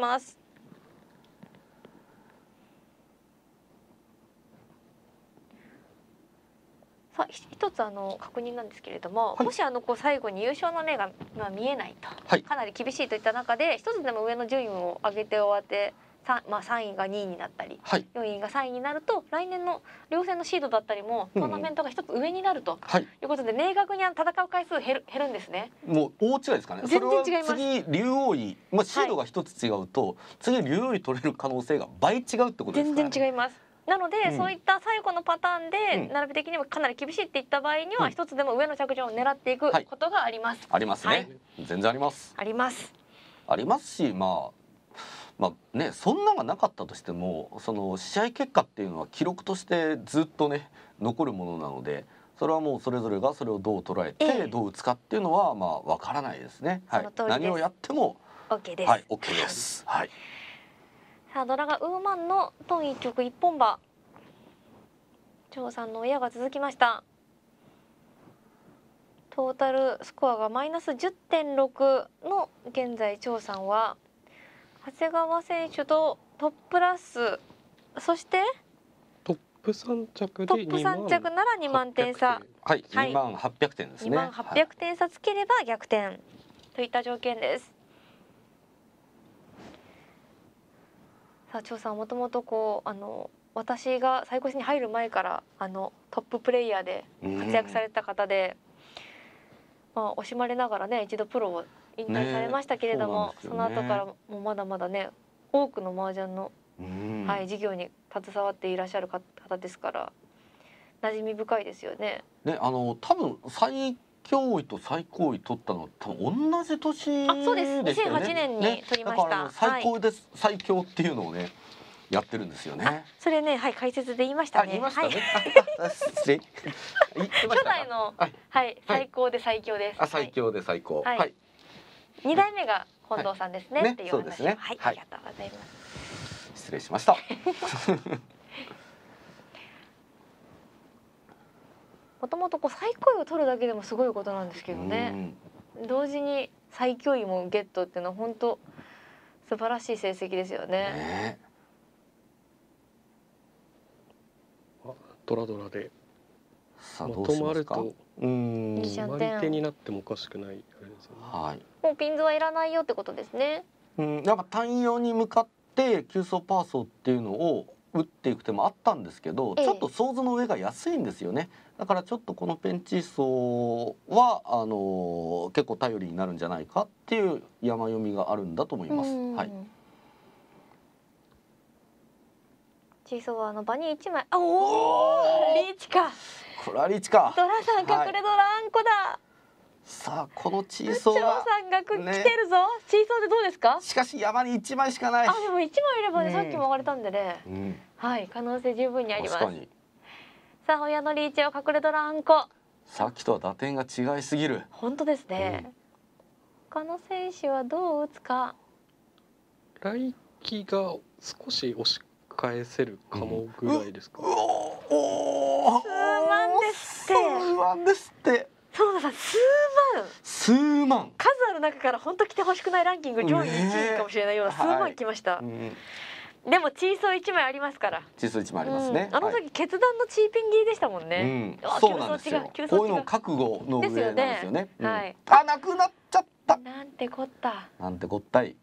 ます。さあ一つあの確認なんですけれども、はい、もしあのこう最後に優勝の目が、まあ、見えないと、はい、かなり厳しいといった中で一つでも上の順位を上げて終わってまあ、3位が2位になったり、はい、4位が3位になると来年の両戦のシードだったりもトーナメントが一つ上になると、うん、いうことで、明確に戦う回数減る減るんですね。もう大違いですかね。全然違います。次竜王位、まあ、シードが一つ違うと、はい、次竜王位取れる可能性が倍違うってことですか、ね、全然違います。なので、うん、そういった最後のパターンで、並び的にもかなり厳しいっていった場合には、一、うん、つでも上の着順を狙っていくことがあります。はい、ありますね、はい、全然あります。あります。ありますし、まあまあね、そんながなかったとしてもその試合結果っていうのは記録としてずっとね残るものなのでそれはもうそれぞれがそれをどう捉えて、どう打つかっていうのはまあわからないですね。はい、何をやっても OK です。はい、OK です。はい。さあドラがウーマンのトン一曲一本馬。張さんの親が続きました。トータルスコアがマイナス10.6の現在張さんは長谷川選手とトップラスそしてトップ三着トップ三着なら二万点差はい、二万八百点ですね2万八百点差つければ逆転、といった条件ですさあ張さんもともとこうあの私が最高に入る前からあのトッププレイヤーで活躍された方で、まあ惜しまれながらね一度プロを引退されましたけれども、ねそね、その後からもまだまだね多くの麻雀の、はい、事業に携わっていらっしゃる方ですから馴染み深いですよね。ねあの多分最強位と最高位取ったの多分同じ年、ね、あそうです2008年に取りました、ね、最高です、はい、最強っていうのをねやってるんですよねそれねはい解説で言いましたね言いましたね、はい、失礼 初代の、はい、はい、最高で最強ですあ最強で最高はい二代目が本堂さんですね、はい、っていう話ですね、はい、ありがとうございます。失礼しました。もともとこう最高位を取るだけでもすごいことなんですけどね。同時に最強位もゲットっていうのは本当素晴らしい成績ですよね。ねドラドラで。さあまるとうん。マ手になってもおかしくないですよね。はい、もうピンズはいらないよってことですね。うん、やっぱ単用に向かって急走パーソーっていうのを打っていく手もあったんですけど、ちょっと想像の上が安いんですよね。だからちょっとこのペンチーソーはあの結構頼りになるんじゃないかっていう山読みがあるんだと思います。はい。チーソーはあの場に一枚、あおおリーチか。これはリーチか。ドラさん隠れドラあんこだ。はいさあこのチーソーはさんが来てるぞ、ね、チーソーでどうですかしかし山に一枚しかないあでも一枚いればね、うん、さっきも割れたんでね、うん、はい可能性十分にありますさあ親のリーチを隠れドランコさっきとは打点が違いすぎる本当ですね、うん、他の選手はどう打つか来季が少し押し返せるかもぐらいですか、うん、おお不安ですって園田さ数万数万数ある中から本当来てほしくないランキング上位1位かもしれないような数万来ました、はいでもチーソー1枚ありますからチーソー1枚ありますね、うん、あの時決断のチーピン切りでしたもんね、うん、そうなんですよこういうの覚悟の上なんですよね、ね、はい。あ、なくなっちゃったなんてこったなんてこったい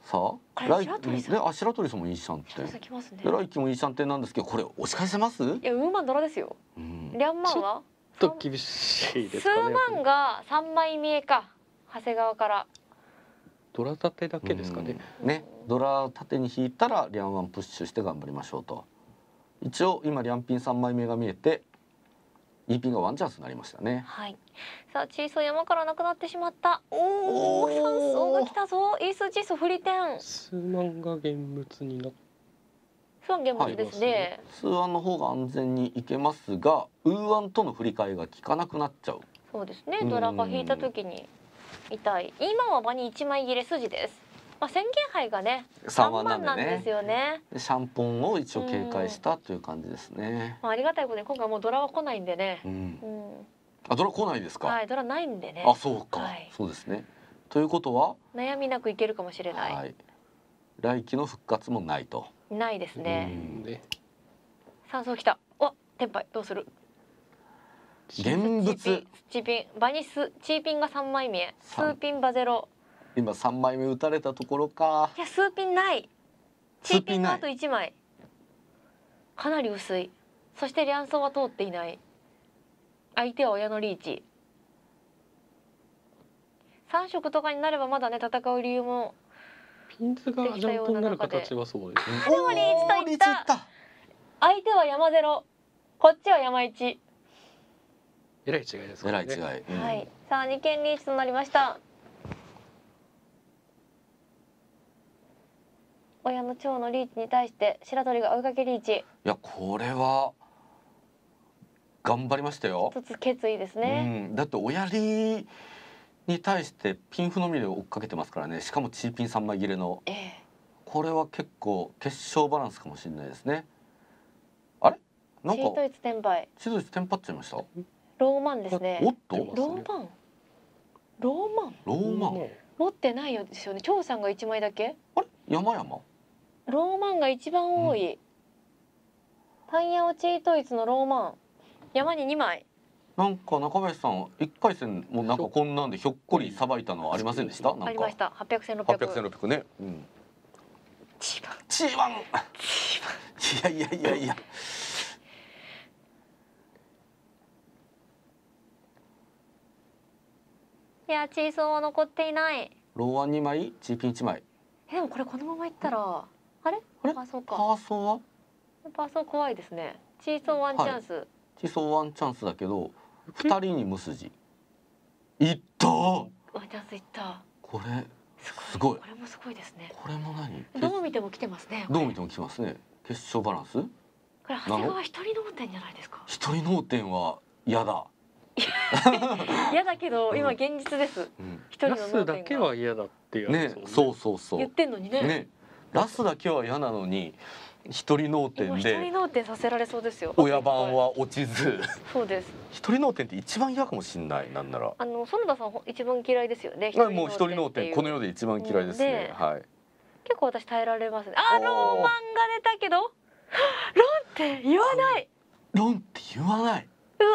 さあ、来白鳥さん、ね、あ白鳥さんもいいシャンテン。来ますね。来季もいいシャンってなんですけど、これ押し返せます？いや、ウーマンドラですよ。うん、リャンマンは？と厳しいですかね数万が三枚見えか長谷川からドラ立てだけですかねねドラ立てに引いたらリャンワンプッシュして頑張りましょうと一応今リャンピン三枚目が見えて E ピンがワンチャンスになりましたねはいさあチーソー山からなくなってしまったおお三層が来たぞイースチーソフリテン数万が現物になって半減もですね、はい、数案の方が安全にいけますがウーワンとの振り替えが効かなくなっちゃうそうですねドラが引いた時に痛い今は場に1枚切れ筋ですまあ宣言杯がね3番なんですよね、ね、シャンポンを一応警戒したという感じですね、まあ、ありがたいことに今回もうドラは来ないんでね、うん、あドラ来ないですかはいドラないんでねあそうか、はい、そうですねということは悩みなくいけるかもしれない、はい、来期の復活もないといないですね。山荘来た。お、テンパイどうする？現物。チーピン、バニス、チーピンが三枚目、スーピンバゼロ。今三枚目打たれたところか。いや、スーピンない。チーピンのあと一枚。かなり薄い。そしてリアンソンは通っていない。相手は親のリーチ。三色とかになればまだね戦う理由もンズがジャンプになる形はそうですね。でもリーチといった。相手は山ゼロ、こっちは山一。えらい違いですね。えらい違い。うん、はい。さあ二件リーチとなりました。親の長のリーチに対して白鳥が追いかけリーチ。いやこれは。頑張りましたよ。一つ決意ですね。うん、だって親リー。に対してピンフのみで追っかけてますからねしかもチーピン3枚切れの、ええ、これは結構決勝バランスかもしれないですねあれなんかチートイツ転売チートイツ転っちゃいましたローマンですねおっとローマンローマンローマン持ってないよですよね張さんが1枚だけあれ山々ローマンが一番多い、うん、タイヤをチートイツのローマン山に2枚なんか中林さん一回戦もなんかこんなんでひょっこりさばいたのはありませんでした？ありました。八百戦六百。八百戦六百ね。うん。チーバン。チーバン。いやいやいやいや。いやチーソーは残っていない。ローワン二枚、チーピン一枚。えでもこれこのままいったらあれ？あれ？パーソーか。パーソーは？パーソー怖いですね。チーソーワンチャンス。はいチソワンチャンスだけど二人に無筋いったワイダンスいったこれすごいこれもすごいですねこれも何どう見ても来てますねどう見ても来ますね決勝バランスこれ長谷川一人脳天じゃないですか一人脳天は嫌だ嫌だけど今現実です一、うん、人の脳天だけは嫌だっていうねそうそうそう言ってんのにねねラスだけは嫌なのに一人脳天で一人脳天させられそうですよ親番は落ちずそうです一人脳天って一番嫌かもしんないなんならあの園田さん一番嫌いですよねもう一人脳天この世で一番嫌いですねはい結構私耐えられますねあローマンが出たけど ロンって言わないロンって言わないうわ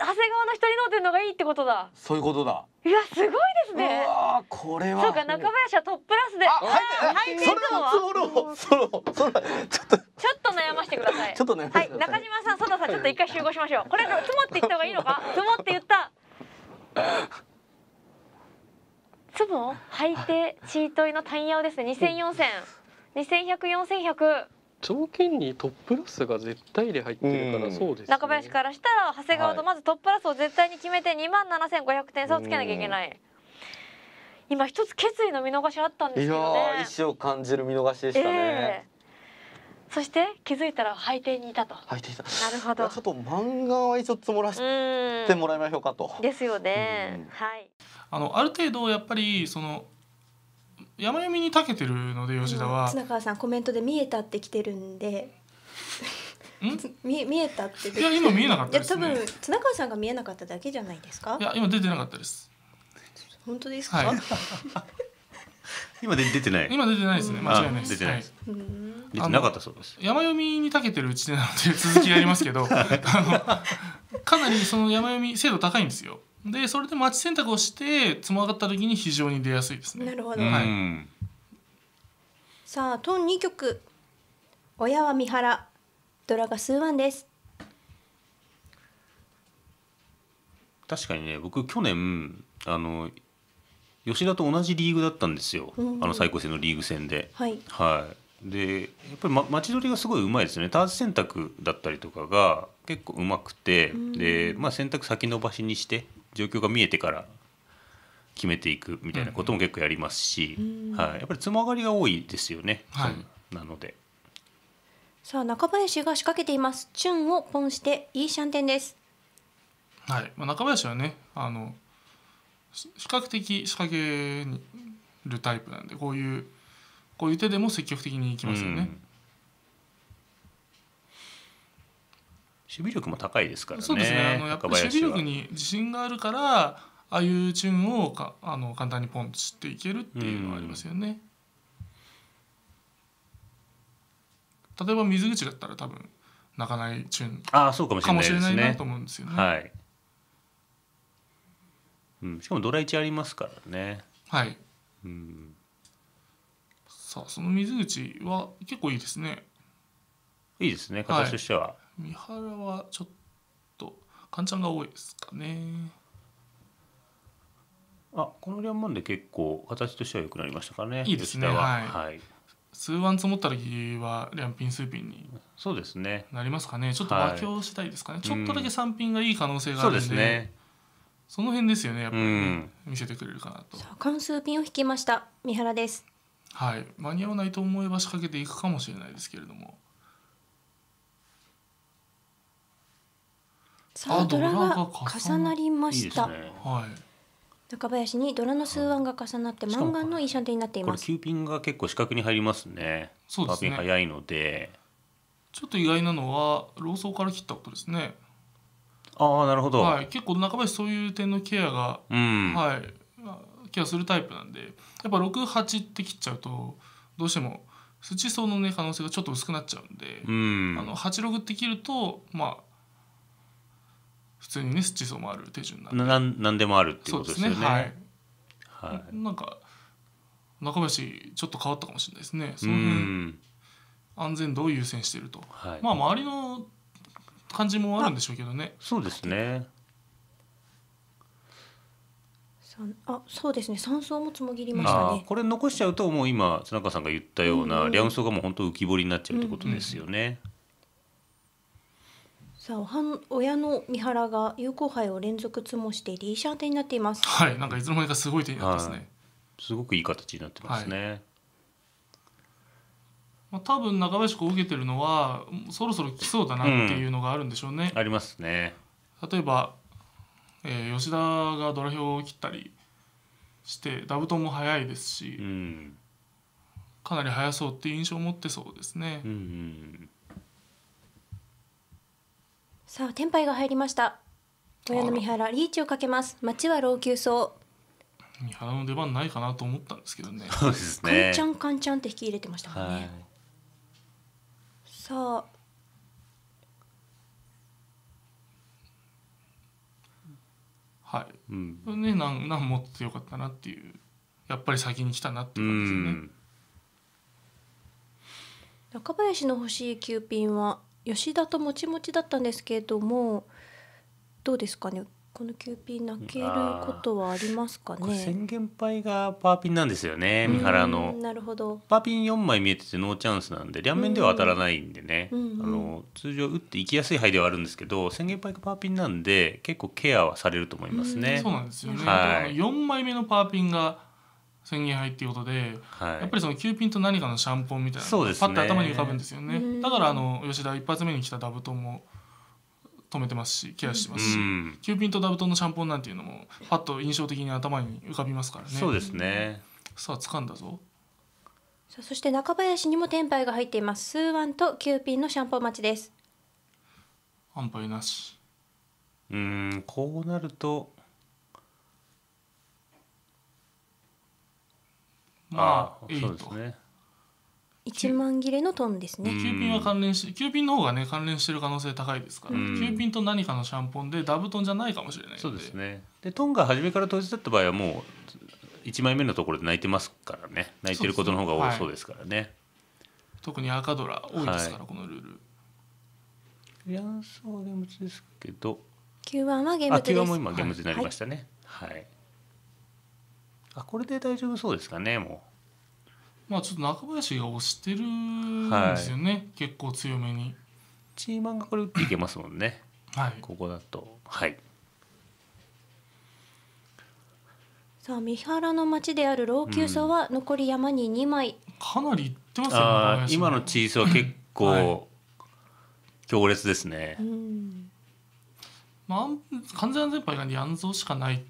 長谷川の一人脳天のがいいってことだそういうことだいやすごいですね。これは。そうか中林はトップラスで。はい。それもそろそろちょっと。ちょっと悩ましてください。ちょっと悩はい、中島さん、佐藤さん、ちょっと一回集合しましょう。これ積もって言った方がいいのか？積もって言った。積も、はいて、チートイのタイヤオですね。二千四千、二千百、四千百。条件にトップラスが絶対で入ってるから、そうです、ね、中林からしたら長谷川とまずトップラスを絶対に決めて2万7500点差をつけなきゃいけない。今一つ決意の見逃しあったんですけどね。意思を感じる見逃しでしたね。えーそして気づいたら背景にいたと。背景いた。なるほど。ちょっと漫画は一応積もらしてもらいましょうかと。ですよね。はい。あのある程度やっぱりその山読みに長けてるので吉田は綱川さんコメントで見えたってきてるんで見 見えたっていや今見えなかったです、ね、いや多分綱川さんが見えなかっただけじゃないですかいや今出てなかったです本当ですか、はい、今で出てない今出てないですね間違いないです出てないです、なかったそうです山読みに長けてるうちなので続きやりますけど かなりその山読み精度高いんですよでそれでマッチ選択をしてつまがった時に非常に出やすいですね。なるほど、はい、さあトン2曲「親は三原」ドラが数万です。確かにね僕去年あの吉田と同じリーグだったんですよ、うんうん、あの最高戦のリーグ戦で。はい、はいでやっぱり、ま、町取りがすごいうまいですねターズ選択だったりとかが結構うまくて、うん、で、まあ、選択先延ばしにして状況が見えてから決めていくみたいなことも結構やりますし、うんはい、やっぱりつまがりが多いですよね、はい、なのでさあ中林が仕掛けていますチュンをポンしていいシャンテンですはい、まあ、中林はねあの比較的仕掛けるタイプなんでこういうこういう手でも積極的にいきますよね、うん守備力も高いですからね。そうですね。あのやっぱり守備力に自信があるから、ああいうチームをかあの簡単にポンとしていけるっていうのはありますよね。例えば水口だったら多分泣かないチューンああそうかもしれないですね。なと思うんですよね。はい。うん、しかもドラ1ありますからね。はい。うん。さあその水口は結構いいですね。いいですね形としては。はい三原はちょっとカンちゃんが多いですかねあこの両万で結構形としては良くなりましたかねいいですねは、はい、はい、数ワン積もった時は両ピン数ピンにそうですねなりますかねちょっと妥協したいですかね、はい、ちょっとだけ3ピンがいい可能性があるんでそうですねその辺ですよねやっぱり、うん、見せてくれるかなと関数ピンを引きました三原ですはい間に合わないと思えば仕掛けていくかもしれないですけれども3ドラが重なりました。いいね、はい。中林にドラの数案が重なって漫画の印象点になっています。これ9ピンが結構四角に入りますね。そうですね。早いので。ちょっと意外なのは老僧から切ったことですね。ああなるほど。はい。結構中林そういう点のケアが、うん、はい。ケアするタイプなんで、やっぱ六八って切っちゃうとどうしても。土層のね可能性がちょっと薄くなっちゃうんで、うん、あの八六って切るとまあ普通にね地層もある手順なんなんでもあるっていうことですね。ねはい、はい、なんか中林ちょっと変わったかもしれないですね。そういう安全度を優先していると、はい、まあ周りの感じもあるんでしょうけどね。そうですね。あそうですね3相ももぎりましたねこれ残しちゃうともう今田中さんが言ったような、うん、両層がもう本当浮き彫りになっちゃうってことですよね。うんうんさあおはん親の三原が有効杯を連続つもしてリーシャン手になっていますはいなんかいつの間にかすごい手になってますね、はい、すごくいい形になってますね、はい、まあ、多分中林子受けてるのはそろそろ来そうだなっていうのがあるんでしょうね、うん、ありますね例えば、えー、吉田がドラ票を切ったりしてダブトンも速いですし、うん、かなり速そうっていう印象を持ってそうですね、うんうんさあ天杯が入りました親の三原リーチをかけます町は老朽層三原の出番ないかなと思ったんですけどねそうですねカンちゃんカンちゃんって引き入れてましたもんね、はい、さあはい、うん、ね何何持ってよかったなっていうやっぱり先に来たなっていう感じですね、中林の欲しい9ピンは吉田ともちもちだったんですけれどもどうですかねこのキューピー泣けることはありますかね宣言杯がパーピンなんですよね三原のなるほどパーピン4枚見えててノーチャンスなんで両面では当たらないんでね、うんうん、あの通常打っていきやすい牌ではあるんですけど宣言杯がパーピンなんで結構ケアはされると思いますね、うそうなんですよね、はい、4枚目のパーピンが宣言0入っていうことで、はい、やっぱりそのキューピンと何かのシャンポンみたいなね、パッと頭に浮かぶんですよねだからあの吉田一発目に来たダブトンも止めてますしケアしてますし、うキューピンとダブトンのシャンポンなんていうのもパッと印象的に頭に浮かびますからねそうですねさあ掴んだぞさあそして中林にもテンパイが入っていますスーワンとキューピンのシャンポン待ちです安牌なしうんこうなるとまああそうですね一万切れのトンですねキューピンは関連しキューピンの方がね関連してる可能性高いですから、キューピンと何かのシャンポンでダブトンじゃないかもしれないそうですねでトンが初めから閉じだった場合はもう1枚目のところで泣いてますからね泣いてることの方が多そうですからね、特に赤ドラ多いですから、はい、このルールリアンスはゲームズですけど Q1 はゲームズです Q1 も今ゲームズになりましたねはい、はいあこれで大丈夫そうですかねもうまあちょっと中林が押してるんですよね、はい、結構強めにチーマンがこれ打っていけますもんねはいここだとはいさあ三原の町である老朽層は残り山に二枚、うん、かなりいってますよね今のチーズは結構はい、強烈ですね、うんまあ、完全安全牌がやんぞしかない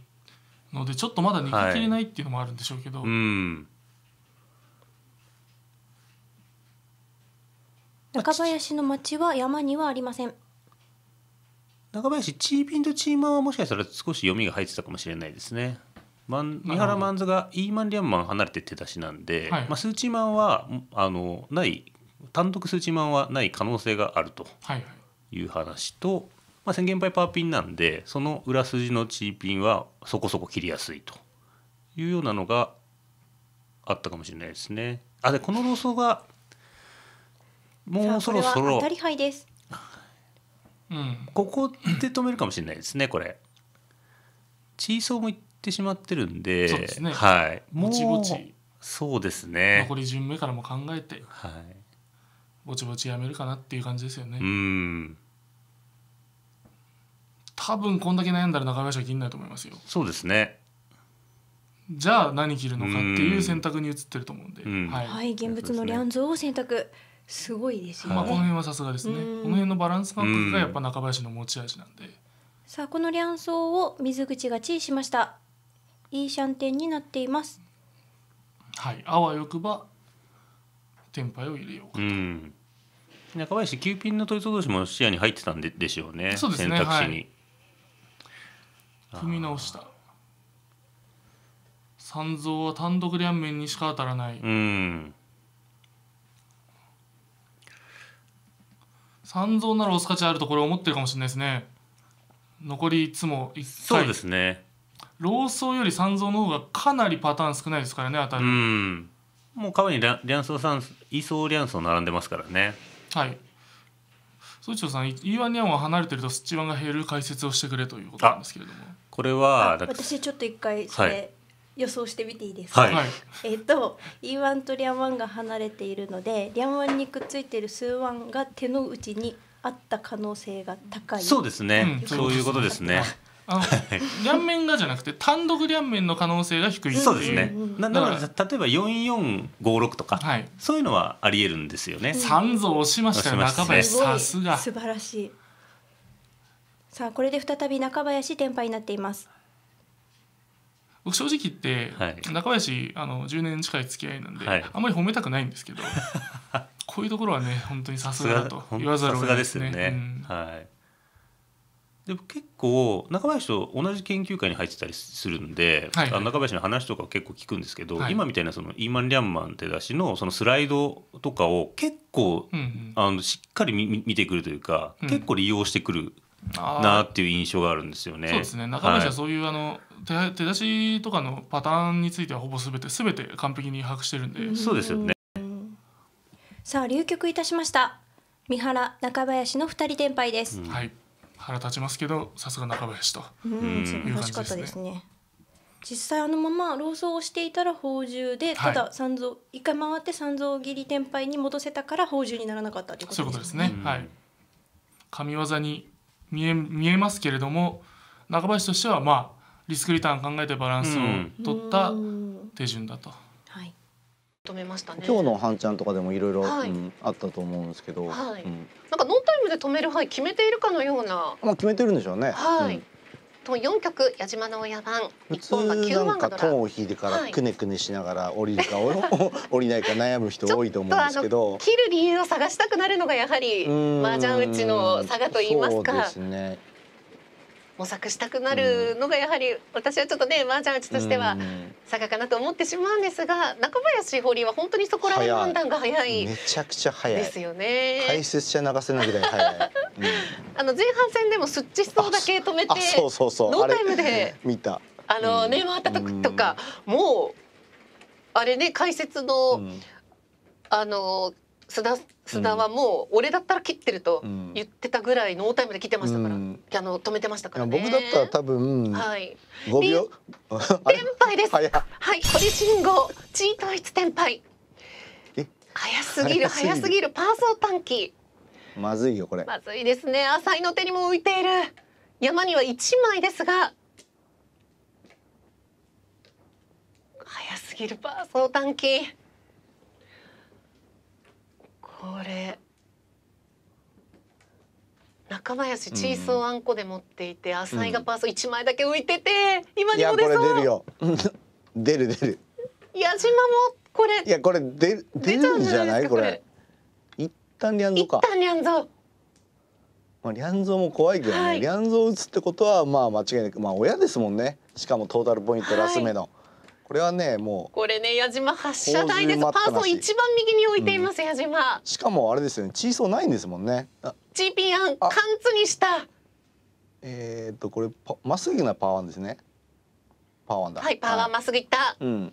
のでちょっとまだ逃げ切れないっていうのもあるんでしょうけど、はいうん、中林の町は山にはありません中林チーピンとチーマンはもしかしたら少し読みが入ってたかもしれないですね三原マンズがイーマン・リャンマン離れてってたしなんで、はい、まあ、数値マンはあのない単独数値マンはない可能性があるという話と、はいはいまあ、1元パイパーピンなんでその裏筋のチーピンはそこそこ切りやすいというようなのがあったかもしれないですね。あでこのローがもうそろそろうん、ここで止めるかもしれないですねこれ。チーソーもいってしまってるんでそうですねはいもちぼちそうですね残り順目からも考えて、はい、ぼちぼちやめるかなっていう感じですよね。うん多分こんだけ悩んだら中林は切んないと思いますよそうですねじゃあ何切るのかっていう選択に移ってると思うんで、うんはい、はい、現物のリャンズを選択すごいですよね、まあ、この辺はさすがですねこの辺のバランス感覚がやっぱ中林の持ち味なんでさあこのリャンゾーを水口が地位しましたいいシャンテンになっていますはいあわよくば天杯を入れようかと中林9ピンの統一同士も視野に入ってたんででしょうね、ね、選択肢に。はい踏み直した三蔵は単独両面にしか当たらない、うん三蔵なら押す価値あるところを思ってるかもしれないですね残りいつも1回そうですね老僧より三蔵の方がかなりパターン少ないですからね当たりうんもう川にリャンソーさん位相リャンソー並んでますからねはい総長さん、イワンニャンは離れてるとスチワンが減る解説をしてくれということなんですけれども。これは私ちょっと一回それ、予想してみていいですか。はい、えっ、ー、と E1 とリャンワンが離れているので、リャンワンにくっついている数ワンが手の内にあった可能性が高い。そうですね。うん、そういうことですね。あ両面がじゃなくて単独両面の可能性が低いそうですねだから例えば4456とか、はい、そういうのはありえるんですよね三蔵しましたよ中林さすが素晴らしいさあこれで再び中林天敗になっています僕正直言って、はい、中林あの10年近い付き合いなんで、はい、あんまり褒めたくないんですけど こういうところはね本当にさすがだと言わざるを得ないですね。すねうん、はいでも結構中林と同じ研究会に入ってたりするんで、はいはい、中林の話とか結構聞くんですけど、はい、今みたいなそのイーマン・リャンマン手出しのそのスライドとかを結構、うんうん、あのしっかり見てくるというか、うん、結構利用してくるなっていう印象があるんですよね。そうですね中林はそういう、はい、あの手手出しとかのパターンについてはほぼ全て全て完璧に把握してるんで。そうですよねさあ流局いたしました三原中林の二人転敗です。うん、はい腹立ちますけどさすが中林という感じですね。うん実際あのまま労争をしていたら宝珠で、ただ三蔵、一回回って三蔵切り天杯に戻せたから宝珠にならなかったということですね。ういうすねはい。神業に見え見えますけれども中林としてはまあリスクリターン考えてバランスを取った手順だと。止めましたね。今日のハンちゃんとかでもいろいろあったと思うんですけど、はいうん、なんかノータイムで止める範囲決めているかのような。まあ決めてるんでしょうね。はい。うんと4曲矢島の親番普通なんかトーンを引いてからくねくねしながら降りるか、降りないか悩む人多いと思うんですけど切る理由を探したくなるのがやはり麻雀打ちの差がといいますかそうですね模索したくなるのがやはり私はちょっとね麻雀打ちとしては佐賀かなと思ってしまうんですが中林堀は本当にそこらへん判断が早いめちゃくちゃ早いですよね解説者流せないぐらい早い、うん、あの前半戦でもスッチそうだけ止めてそうそうそうノータイムで見たあのね回った時とかもうあれね解説の、あの須田須田はもう俺だったら切ってると言ってたぐらいノータイムで切ってましたから、うん、あの止めてましたから、ね、僕だったら多分、はい、5秒天敗 ですはい堀信号チートイツ天敗早すぎる早すぎるパーソー短期まずいよこれまずいですね浅井の手にも浮いている山には1枚ですが早すぎるパーソー短期これ中林チーソーあんこで持っていて、浅井がパーソ1枚だけ浮いてて今にも出そう出るよ 出る出る矢島もこれいやこれ出出るんじゃないこれ一旦リャンゾか一旦リャンゾまあリャンゾも怖いけどね、はい、リャンゾを打つってことはまあ間違いなくまあ親ですもんねしかもトータルポイントラス目の、はいこれはねもうこれね矢島発射台ですパーソン一番右に置いています、うん、矢島しかもあれですよねチーソーないんですもんねチーピンアン貫通にしたえー、っとこれまっすぐなパーワンですねパーワンだはいパワーまっすぐいった、うん、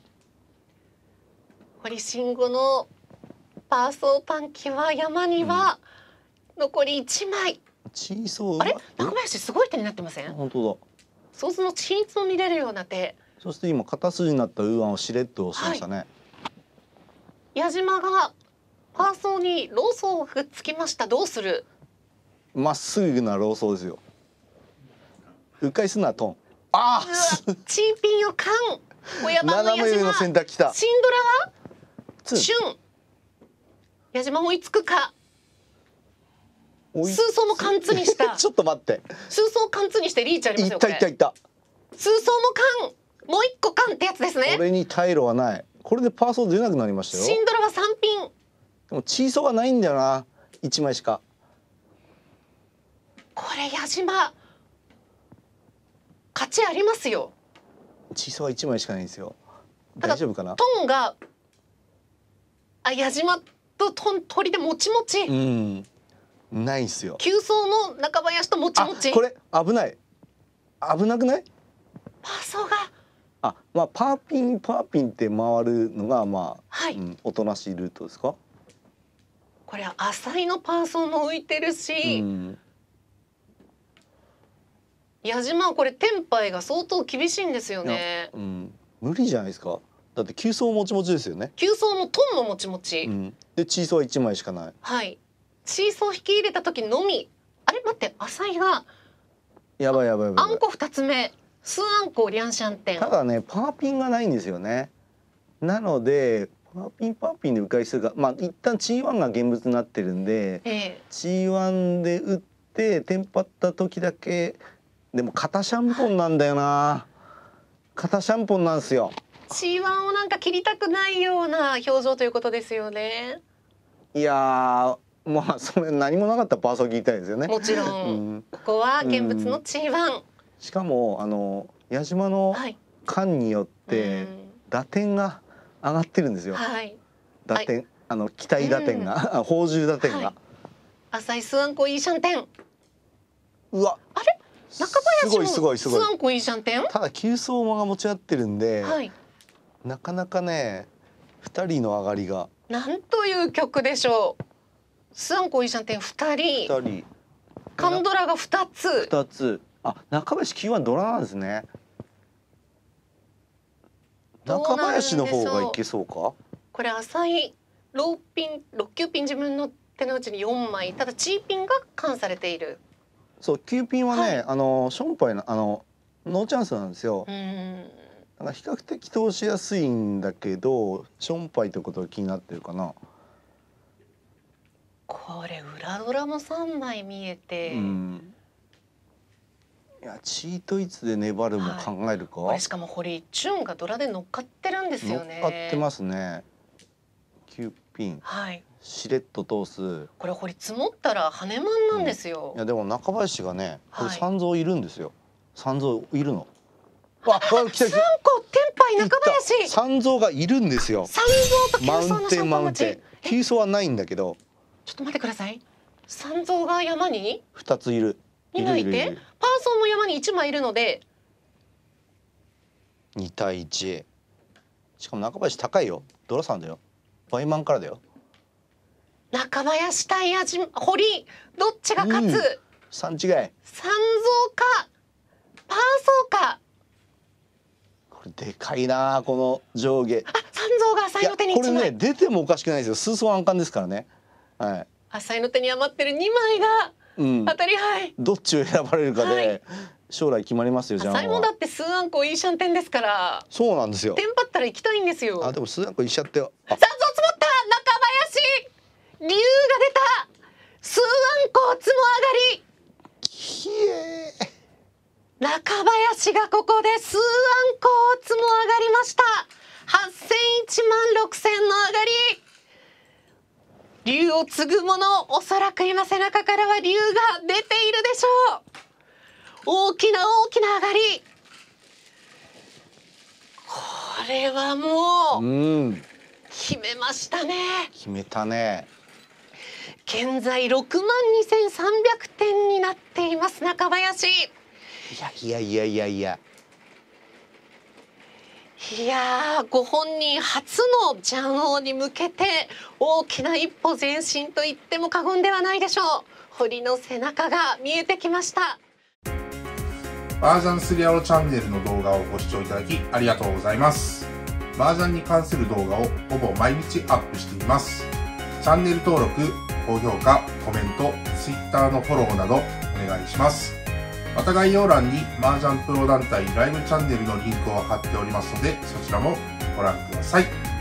堀慎吾のパーソーパンキは山には残り一枚、うん、チーソーあれ中林すごい手になってません本当だ想像のチーズを見れるような手そして今片筋になったウーアンをしれっと押しましたね、はい、矢島がファーストにローソーをくっつきましたどうするまっすぐなローソーですよ迂回すなトンああチーピン予感親番の矢島シンドラはュン矢島追いつくか数層も貫通にした ちょっと待って数層貫通にしてリーチありますよこれいったいったいった数層も貫もう一個缶ってやつですねこれに退路はないこれでパーソー出なくなりましたよシンドラは三品でもチーソーがないんだよな一枚しかこれ矢島勝ちありますよチーソーは一枚しかないんですよ大丈夫かなトンがあ矢島とトン鳥でもちもちうんないんすよ急走の中林ともちもちこれ危ない危なくないパーソーがあ、まあ、パーピンパーピンって回るのがまあ、はい、うん、おとなしいルートですかこれ浅いのパーソンも浮いてるし、矢島これテンパイが相当厳しいんですよね、うん、無理じゃないですかだって急走もちもちですよね急走もトンももちもち、うん、でチーソーは1枚しかないはいチーソー引き入れた時のみあれ待って浅井がやばいやばいやばいあんこ2つ目スアンコリャンシャンテンただねパーピンがないんですよねなのでパーピンパーピンで迂回するかまあ一旦 G1 が現物になってるんで、えー、G1 で打ってテンパった時だけでも肩シャンポンなんだよな、肩シャンポンなんですよ G1 をなんか切りたくないような表情ということですよねいやまあそれ何もなかったパーソン切りたいですよねもちろん、うん、ここは現物の G1、うんしかもあの矢島の間によって打点が上がってるんですよ。打点あの期待打点が、宝珠打点が。浅井スワンコイーシャンテン。うわ。あれ中林もすごいすごいスワンコイーシャンテン。ただ急走馬が持ち合ってるんで、はい、なかなかね二人の上がりが。なんという曲でしょう。スワンコイーシャンテン二人。二人。カンドラが二つ。二つ。あ、中林九はドラなんですね。中林の方がいけそうか。これ浅い六ピン六九ピン自分の手の内に四枚、ただチーピンが関されている。そう九ピンはね、はい、あのションパイのあのノーチャンスなんですよ。うん。だから比較的通しやすいんだけど、ションパイってことが気になってるかな。これ裏ドラも三枚見えて。うんいやチートイツで粘るも考えるか、はい、しかも堀チュンがドラで乗っかってるんですよね乗っかってますね9ピンはいしれっと通すこれ堀積もったら羽まんなんですよ、うん、いやでも中林がねこれ三蔵いるんですよ、はい、三蔵いるのわ、わ、来た来た。天杯中林。三蔵がいるんですよ。三蔵とマウンテンマンテ急走はないんだけど。ちょっと待ってください。三蔵が山に。二ついる。2台いてパーソンも山に1枚いるので2対1しかも中林高いよドラさんだよバイマンからだよ中林対矢島堀どっちが勝つ、うん、三違い三蔵かパーソンかこれでかいなこの上下あ三蔵が浅いの手にこれね出てもおかしくないですよ数層暗冠ですからねはい浅いの手に余ってる2枚が当たりはいどっちを選ばれるかで、将来決まりますよ、はい、ジャンだって数アンコイーシャンテンですから。そうなんですよ。テンパったら行きたいんですよ。あでも数アンコイーシャンテン。さあ、積もった中林理由が出た数アンコ積も上がり。きえ中林がここで数アンコ積も上がりました。八千一万六千の上がり。竜を継ぐものおそらく今背中からは竜が出ているでしょう大きな大きな上がりこれはもう、うん、決めましたね決めたね現在6万2300点になっています中林いやいやいやいやいやいやーご本人初のジャン王に向けて大きな一歩前進と言っても過言ではないでしょう堀の背中が見えてきましたバージョンスリアロチャンネルの動画をご視聴いただきありがとうございますバージョンに関する動画をほぼ毎日アップしていますチャンネル登録高評価コメント Twitter のフォローなどお願いしますまた概要欄に麻雀プロ団体ライブチャンネルのリンクを貼っておりますので、そちらもご覧ください。